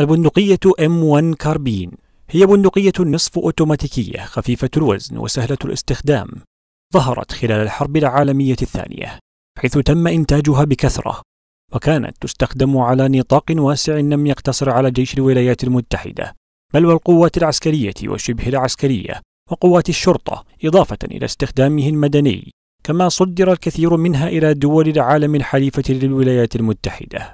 البندقية M1 كاربين هي بندقية نصف أوتوماتيكية خفيفة الوزن وسهلة الاستخدام ظهرت خلال الحرب العالمية الثانية حيث تم إنتاجها بكثرة وكانت تستخدم على نطاق واسع لم يقتصر على جيش الولايات المتحدة بل والقوات العسكرية وشبه العسكرية وقوات الشرطة إضافة إلى استخدامه المدني كما صدر الكثير منها إلى دول العالم الحليفة للولايات المتحدة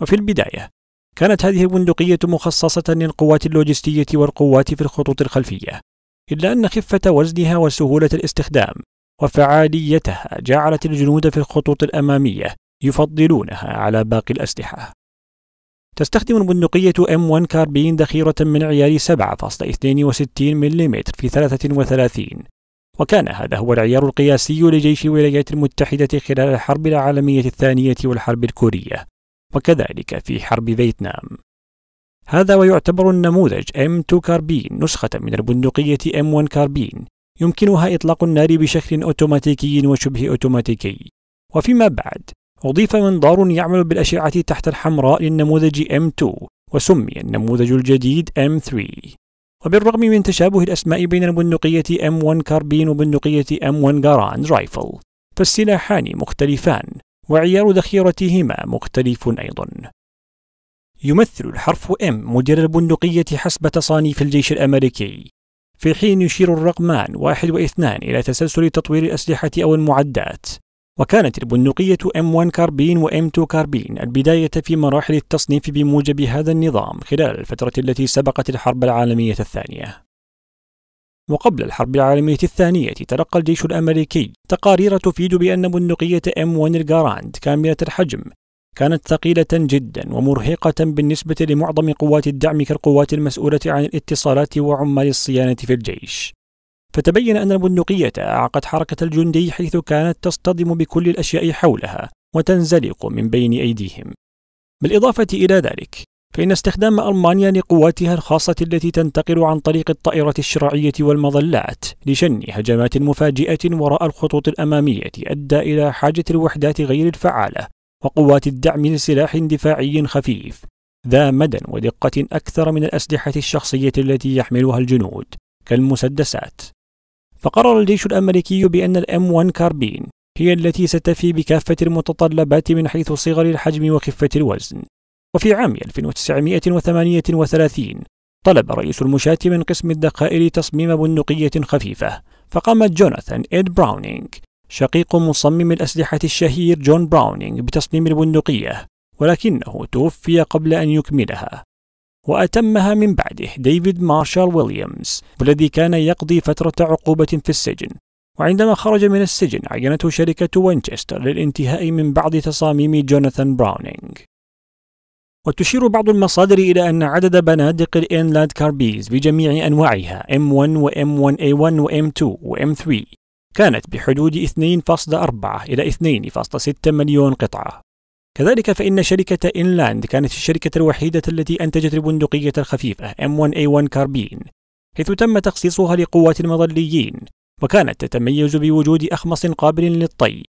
وفي البداية كانت هذه البندقية مخصصة للقوات اللوجستية والقوات في الخطوط الخلفية، إلا أن خفة وزنها وسهولة الاستخدام وفعاليتها جعلت الجنود في الخطوط الأمامية يفضلونها على باقي الأسلحة. تستخدم البندقية M1 كاربين ذخيرة من عيار 7.62 ملم في 33 وكان هذا هو العيار القياسي لجيش الولايات المتحدة خلال الحرب العالمية الثانية والحرب الكورية وكذلك في حرب فيتنام هذا ويعتبر النموذج M2 كاربين نسخة من البندقية M1 كاربين يمكنها إطلاق النار بشكل أوتوماتيكي وشبه أوتوماتيكي وفيما بعد أضيف منظار يعمل بالأشعة تحت الحمراء للنموذج M2 وسمي النموذج الجديد M3 وبالرغم من تشابه الأسماء بين البندقية M1 كاربين وبندقية M1 جاران رايفل فالسلاحان مختلفان وعيار ذخيرتهما مختلف أيضا يمثل الحرف M مدير البندقية حسب تصانيف الجيش الأمريكي في حين يشير الرقمان واحد واثنان إلى تسلسل تطوير الأسلحة أو المعدات وكانت البندقية M1 كاربين و M2 كاربين البداية في مراحل التصنيف بموجب هذا النظام خلال الفترة التي سبقت الحرب العالمية الثانية وقبل الحرب العالمية الثانية تلقى الجيش الأمريكي تقارير تفيد بأن بندقية M1 الجاراند كاملة الحجم كانت ثقيلة جدا ومرهقة بالنسبة لمعظم قوات الدعم كالقوات المسؤولة عن الاتصالات وعمال الصيانة في الجيش. فتبين أن البندقية أعقت حركة الجندي حيث كانت تصطدم بكل الأشياء حولها وتنزلق من بين أيديهم. بالإضافة إلى ذلك، فإن استخدام ألمانيا لقواتها الخاصة التي تنتقل عن طريق الطائرة الشراعية والمظلات لشن هجمات مفاجئة وراء الخطوط الأمامية أدى إلى حاجة الوحدات غير الفعالة وقوات الدعم لسلاح دفاعي خفيف ذا مدى ودقة أكثر من الأسلحة الشخصية التي يحملها الجنود كالمسدسات فقرر الجيش الأمريكي بأن الأم 1 كاربين هي التي ستفي بكافة المتطلبات من حيث صغر الحجم وخفة الوزن وفي عام 1938 طلب رئيس المشاة من قسم الدقائر تصميم بندقية خفيفة فقامت جوناثان إد براونينغ شقيق مصمم الأسلحة الشهير جون براونينغ بتصميم البندقية ولكنه توفي قبل أن يكملها وأتمها من بعده ديفيد مارشال ويليامز والذي كان يقضي فترة عقوبة في السجن وعندما خرج من السجن عينته شركة وينشستر للانتهاء من بعض تصاميم جوناثان براونينغ وتشير بعض المصادر إلى أن عدد بنادق الإنلاند كاربيز بجميع أنواعها M1 و M1A1 إيه و M2 و M3 كانت بحدود 2.4 إلى 2.6 مليون قطعة كذلك فإن شركة إنلاند كانت الشركة الوحيدة التي أنتجت البندقية الخفيفة M1A1 إيه كاربين حيث تم تخصيصها لقوات المظليين وكانت تتميز بوجود أخمص قابل للطي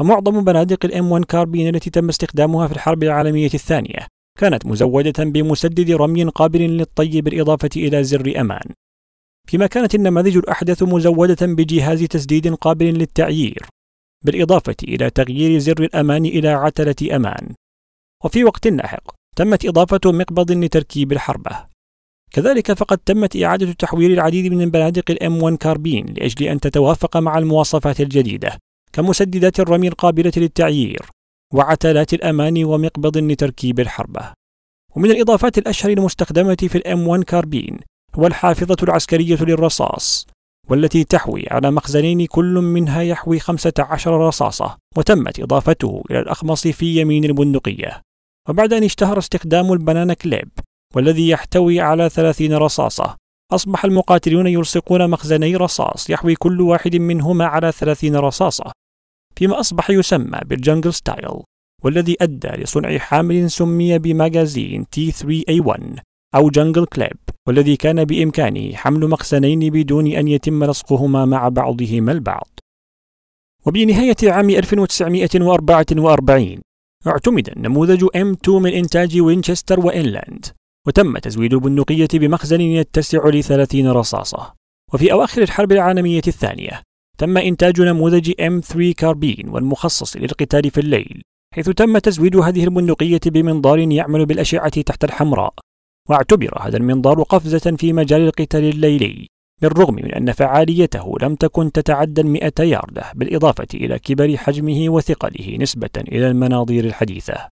ومعظم بنادق الام 1 كاربين التي تم استخدامها في الحرب العالمية الثانية كانت مزودة بمسدد رمي قابل للطي بالإضافة إلى زر أمان فيما كانت النماذج الأحدث مزودة بجهاز تسديد قابل للتعيير بالإضافة إلى تغيير زر الأمان إلى عتلة أمان وفي وقت لاحق تمت إضافة مقبض لتركيب الحربة كذلك فقد تمت إعادة تحويل العديد من بنادق الام 1 كاربين لأجل أن تتوافق مع المواصفات الجديدة كمسددات الرمي القابلة للتعيير وعتلات الأمان ومقبض لتركيب الحربة ومن الإضافات الأشهر المستخدمة في الأم 1 كاربين هو الحافظة العسكرية للرصاص والتي تحوي على مخزنين كل منها يحوي 15 رصاصة وتمت إضافته إلى الأخمص في يمين البندقية وبعد أن اشتهر استخدام البنانا كليب والذي يحتوي على 30 رصاصة أصبح المقاتلون يلصقون مخزني رصاص يحوي كل واحد منهما على 30 رصاصة فيما أصبح يسمى بالجنجل ستايل والذي أدى لصنع حامل سمي بماجازين T3A1 أو جنجل كليب والذي كان بإمكانه حمل مخزنين بدون أن يتم لصقهما مع بعضهما البعض وبنهاية عام 1944 اعتمد النموذج M2 من إنتاج وينشستر وإنلاند وتم تزويد البندقية بمخزن يتسع لثلاثين رصاصة وفي أواخر الحرب العالمية الثانية تم إنتاج نموذج M3 كاربين والمخصص للقتال في الليل حيث تم تزويد هذه البندقية بمنظار يعمل بالأشعة تحت الحمراء واعتبر هذا المنظار قفزة في مجال القتال الليلي بالرغم من أن فعاليته لم تكن تتعدى المئة ياردة بالإضافة إلى كبر حجمه وثقله نسبة إلى المناظير الحديثة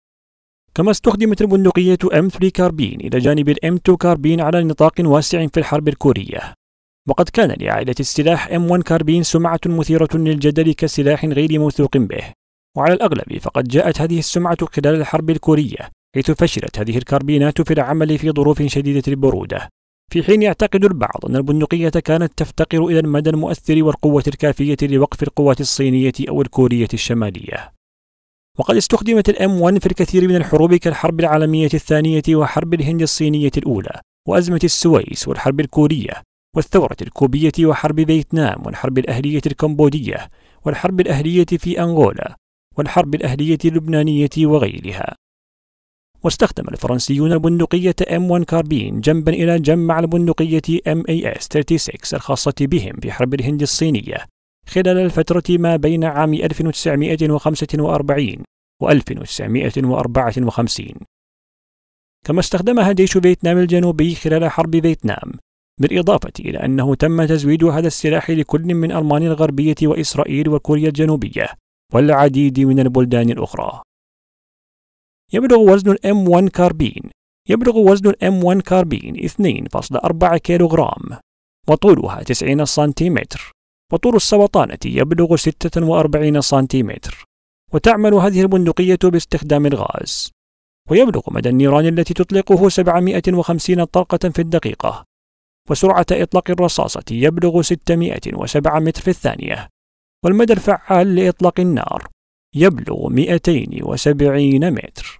كما استخدمت البندقية M3 كاربين إلى جانب m 2 كاربين على نطاق واسع في الحرب الكورية وقد كان لعائلة السلاح M1 كاربين سمعة مثيرة للجدل كسلاح غير موثوق به وعلى الأغلب فقد جاءت هذه السمعة خلال الحرب الكورية حيث فشلت هذه الكاربينات في العمل في ظروف شديدة البرودة في حين يعتقد البعض أن البندقية كانت تفتقر إلى المدى المؤثر والقوة الكافية لوقف القوات الصينية أو الكورية الشمالية وقد استخدمت الام 1 في الكثير من الحروب كالحرب العالمية الثانية وحرب الهند الصينية الأولى وأزمة السويس والحرب الكورية والثورة الكوبية وحرب فيتنام والحرب الأهلية الكمبودية والحرب الأهلية في أنغولا والحرب الأهلية اللبنانية وغيرها واستخدم الفرنسيون بندقية M1 كاربين جنبا إلى جنب مع البندقية MAS-36 الخاصة بهم في حرب الهند الصينية خلال الفترة ما بين عام 1945 و 1954 كما استخدمها جيش فيتنام الجنوبي خلال حرب فيتنام بالإضافة إلى أنه تم تزويد هذا السلاح لكل من ألمانيا الغربية وإسرائيل وكوريا الجنوبية والعديد من البلدان الأخرى يبلغ وزن الـ m 1 كاربين يبلغ وزن الـ m 1 كاربين 2.4 كيلوغرام وطولها 90 سنتيمتر وطول السبطانة يبلغ 46 سنتيمتر وتعمل هذه البندقية باستخدام الغاز ويبلغ مدى النيران التي تطلقه 750 طلقة في الدقيقة وسرعة إطلاق الرصاصة يبلغ 607 متر في الثانية والمدى الفعال لإطلاق النار يبلغ 270 متر